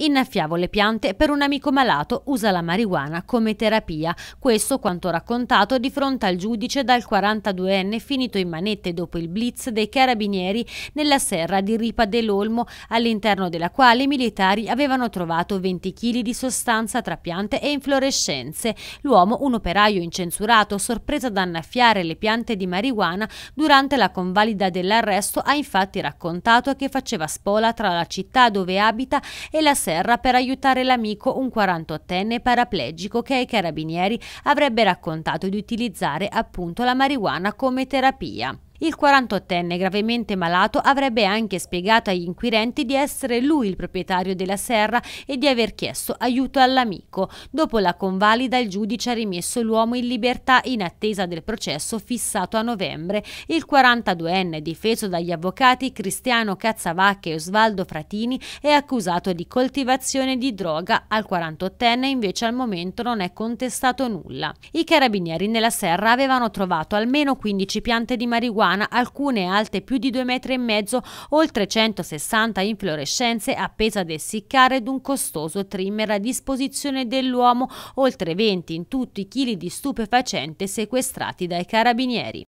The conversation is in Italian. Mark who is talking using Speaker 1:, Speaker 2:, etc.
Speaker 1: Innaffiavo le piante per un amico malato, usa la marijuana come terapia. Questo quanto raccontato di fronte al giudice dal 42enne finito in manette dopo il blitz dei carabinieri nella serra di Ripa dell'Olmo, all'interno della quale i militari avevano trovato 20 kg di sostanza tra piante e inflorescenze. L'uomo, un operaio incensurato, sorpreso ad annaffiare le piante di marijuana durante la convalida dell'arresto, ha infatti raccontato che faceva spola tra la città dove abita e la serra serra per aiutare l'amico, un 48enne paraplegico che ai carabinieri avrebbe raccontato di utilizzare appunto la marijuana come terapia. Il 48enne gravemente malato avrebbe anche spiegato agli inquirenti di essere lui il proprietario della serra e di aver chiesto aiuto all'amico. Dopo la convalida il giudice ha rimesso l'uomo in libertà in attesa del processo fissato a novembre. Il 42enne, difeso dagli avvocati Cristiano Cazzavacca e Osvaldo Fratini, è accusato di coltivazione di droga. Al 48enne invece al momento non è contestato nulla. I carabinieri nella serra avevano trovato almeno 15 piante di marijuana Campana, alcune alte più di due metri, e mezzo, oltre 160 infiorescenze appese ad essiccare ed un costoso trimmer a disposizione dell'uomo, oltre 20 in tutti i chili di stupefacente sequestrati dai carabinieri.